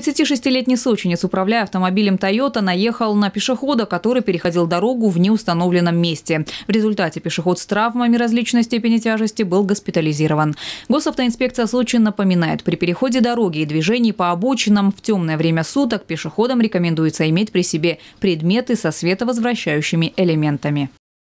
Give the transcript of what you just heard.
36-летний сочинец, управляя автомобилем Toyota, наехал на пешехода, который переходил дорогу в неустановленном месте. В результате пешеход с травмами различной степени тяжести был госпитализирован. Госавтоинспекция Сочи напоминает, при переходе дороги и движении по обочинам в темное время суток пешеходам рекомендуется иметь при себе предметы со световозвращающими элементами.